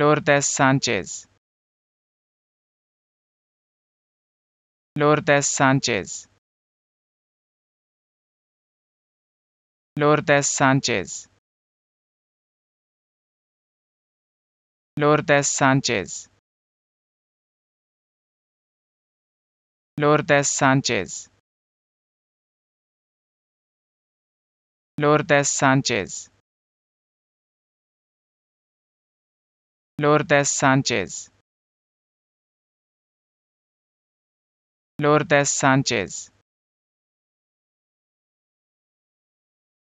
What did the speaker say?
Lourdes Sanchez Lourdes Sanchez Lourdes Sanchez Lourdes Sanchez Lourdes Sanchez Lourdes Sanchez Lourdes Sanchez Lourdes Sanchez